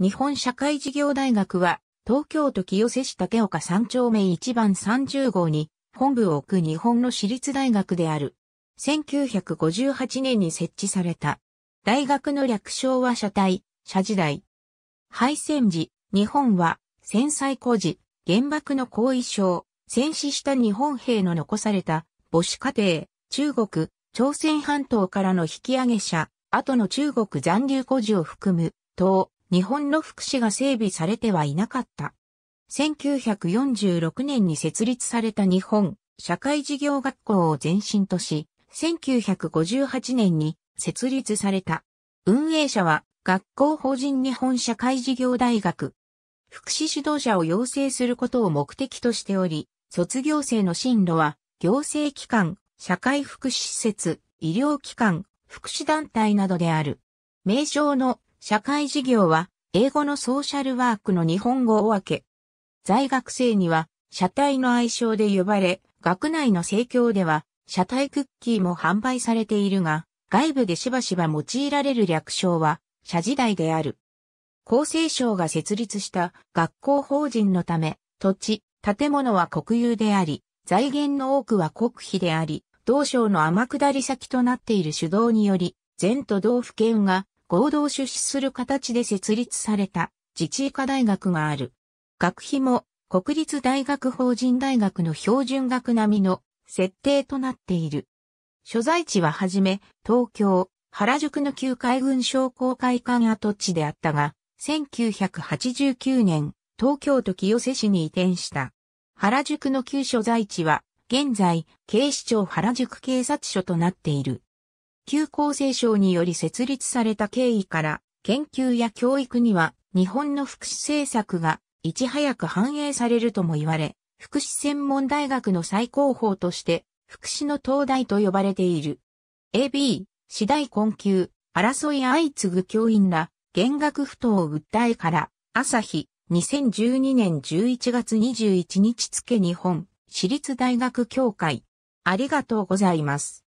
日本社会事業大学は、東京都清瀬市竹岡三丁目一番30号に、本部を置く日本の私立大学である。1958年に設置された。大学の略称は社体、社時代。敗戦時、日本は、戦災孤児、原爆の後遺症、戦死した日本兵の残された母子家庭、中国、朝鮮半島からの引き上げ者、後の中国残留孤児を含む、東、日本の福祉が整備されてはいなかった。1946年に設立された日本社会事業学校を前身とし、1958年に設立された。運営者は学校法人日本社会事業大学。福祉指導者を養成することを目的としており、卒業生の進路は、行政機関、社会福祉施設、医療機関、福祉団体などである。名称の社会事業は、英語のソーシャルワークの日本語を分け、在学生には、社体の愛称で呼ばれ、学内の盛況では、社体クッキーも販売されているが、外部でしばしば用いられる略称は、社時代である。厚生省が設立した学校法人のため、土地、建物は国有であり、財源の多くは国費であり、同省の天下り先となっている主導により、全都道府県が合同出資する形で設立された自治医科大学がある。学費も国立大学法人大学の標準学並みの設定となっている。所在地ははじめ東京、原宿の旧海軍商工会館跡地であったが、1989年、東京都清瀬市に移転した。原宿の旧所在地は、現在、警視庁原宿警察署となっている。旧厚生省により設立された経緯から、研究や教育には日本の福祉政策がいち早く反映されるとも言われ、福祉専門大学の最高峰として、福祉の東大と呼ばれている。AB、次第困窮、争い相次ぐ教員ら、減額不当を訴えから、朝日、2012年11月21日付日本、私立大学協会。ありがとうございます。